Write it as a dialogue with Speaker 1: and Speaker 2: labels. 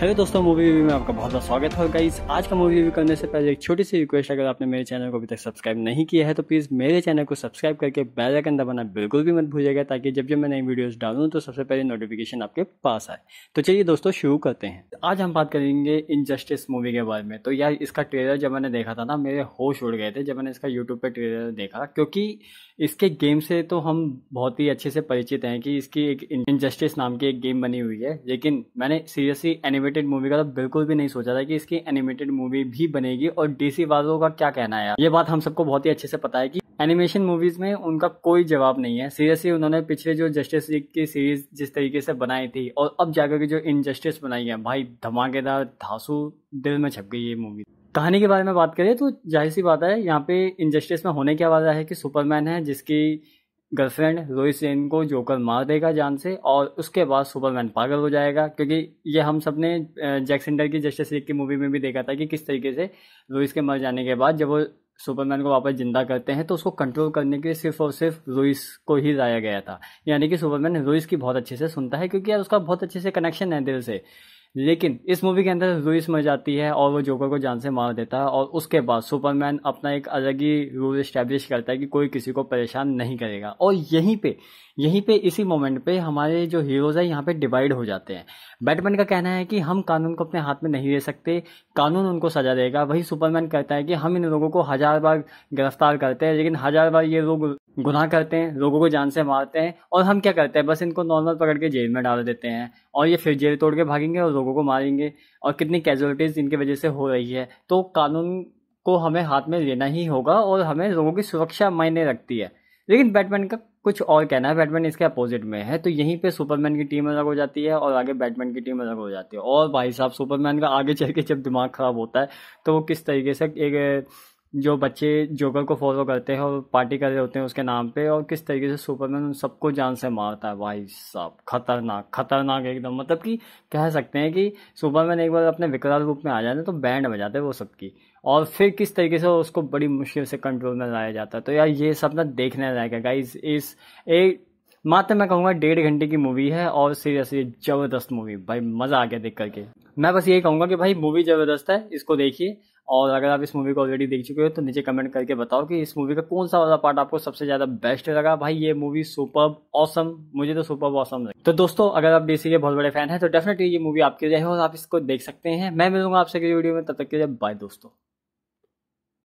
Speaker 1: hello दोस्तों movie review में आपका बहुत बहुत स्वागत है और गाइस आज का मूवी रिव्यू करने से पहले एक छोटी सी रिक्वेस्ट अगर आपने मेरे चैनल को अभी तक सब्सक्राइब नहीं किया है तो प्लीज़ मेरे चैनल को सब्सक्राइब करके बेल आइकन दबाना बिल्कुल भी मत भूलिएगा ताकि जब जब मैं नई वीडियोस डालूँ तो सबसे पहले नोटिफिकेशन आपके पास आए तो चलिए दोस्तों शुरू करते हैं आज हम बात करेंगे इनजस्टिस मूवी के बारे में तो यार इसका ट्रेलर जब मैंने देखा था ना मेरे होश उड़ गए थे जब मैंने इसका यूट्यूब पर ट्रेलर देखा क्योंकि इसके गेम से तो हम बहुत ही अच्छे से परिचित हैं कि इसकी एक इनजस्टिस नाम की एक गेम बनी हुई है लेकिन मैंने सीरियसली एनिमे एनिमेटेड मूवी का तो बिल्कुल भी नहीं सोचा था कि इसकी एनिमेटेड मूवी भी बनेगी और डीसी वालों का क्या कहना है ये बात हम सबको बहुत ही अच्छे से पता है कि एनिमेशन मूवीज में उनका कोई जवाब नहीं है सीरियसली उन्होंने पिछले जो जस्टिस लीग की सीरीज जिस तरीके से बनाई थी और अब जाकर के जो इनजस्टिस बनाई है भाई धमाकेदार धांसू दिल में छप गई ये मूवी कहानी के बारे में बात करें तो जाहिर सी बात है यहाँ पे इनजस्टिस में होने क्या वाला है कि सुपरमैन है जिसकी गर्लफ्रेंड रोहित सेन को जोकर मार देगा जान से और उसके बाद सुपरमैन पागल हो जाएगा क्योंकि ये हम सब ने जैक्सेंडर की जस्टिस लीग की मूवी में भी देखा था कि किस तरीके से रोहित के मर जाने के बाद जब वो सुपरमैन को वापस जिंदा करते हैं तो उसको कंट्रोल करने के लिए सिर्फ और सिर्फ रोइस को ही लाया गया था यानी कि सुपरमैन रोइस की बहुत अच्छे से सुनता है क्योंकि यार उसका बहुत अच्छे से कनेक्शन है दिल से लेकिन इस मूवी के अंदर लुइस मर जाती है और वो जोकर को जान से मार देता है और उसके बाद सुपरमैन अपना एक अलग ही रूल इस्टेब्लिश करता है कि कोई किसी को परेशान नहीं करेगा और यहीं पे यहीं पे इसी मोमेंट पे हमारे जो हीरोज़ हैं यहाँ पे डिवाइड हो जाते हैं बैटमैन का कहना है कि हम कानून को अपने हाथ में नहीं ले सकते कानून उनको सजा देगा वही सुपरमैन कहता है कि हम इन लोगों को हज़ार बार गिरफ्तार करते हैं लेकिन हज़ार बार ये लोग गुनाह करते हैं लोगों को जान से मारते हैं और हम क्या करते हैं बस इनको नॉर्मल पकड़ के जेल में डाल देते हैं और ये फिर जेल तोड़ के भागेंगे और लोगों को मारेंगे और कितनी कैजुअलिटीज़ इनकी वजह से हो रही है तो कानून को हमें हाथ में लेना ही होगा और हमें लोगों की सुरक्षा मायने रखती है लेकिन बैटमैन का कुछ और कहना है बैटमैन इसके अपोजिट में है तो यहीं पे सुपरमैन की टीम अलग हो जाती है और आगे बैटमैन की टीम अलग हो जाती है और भाई साहब सुपरमैन का आगे चल के जब दिमाग खराब होता है तो वो किस तरीके से एक जो बच्चे जोकर को फॉलो करते हैं और पार्टी कर रहे होते हैं उसके नाम पे और किस तरीके से सुपरमैन उन सबको जान से मारता है भाई साहब खतरनाक खतरनाक एकदम मतलब कि कह सकते हैं कि सुपरमैन एक बार अपने विकराल रूप में आ जाते तो बैंड बजाते वो सबकी और फिर किस तरीके से उसको बड़ी मुश्किल से कंट्रोल में लाया जाता है तो यार ये सब ना देखने लायक है गाइज इस एक मात्र मैं कहूँगा डेढ़ घंटे की मूवी है और सीरियसली जबरदस्त मूवी भाई मज़ा आ गया देख करके मैं बस ये कहूँगा कि भाई मूवी जबरदस्त है इसको देखिए और अगर आप इस मूवी को ऑलरेडी देख चुके हो तो नीचे कमेंट करके बताओ कि इस मूवी का कौन सा वाला पार्ट आपको सबसे ज़्यादा बेस्ट लगा भाई ये मूवी सुपर ऑसम मुझे तो सुपर ऑसम लगी तो दोस्तों अगर आप डीसी के बहुत बड़े फैन हैं तो डेफिनेटली ये मूवी आपके लिए है और आप इसको देख सकते हैं मैं मिलूंगा आपसे अगली वीडियो में तब तक के लिए बाय दोस्तों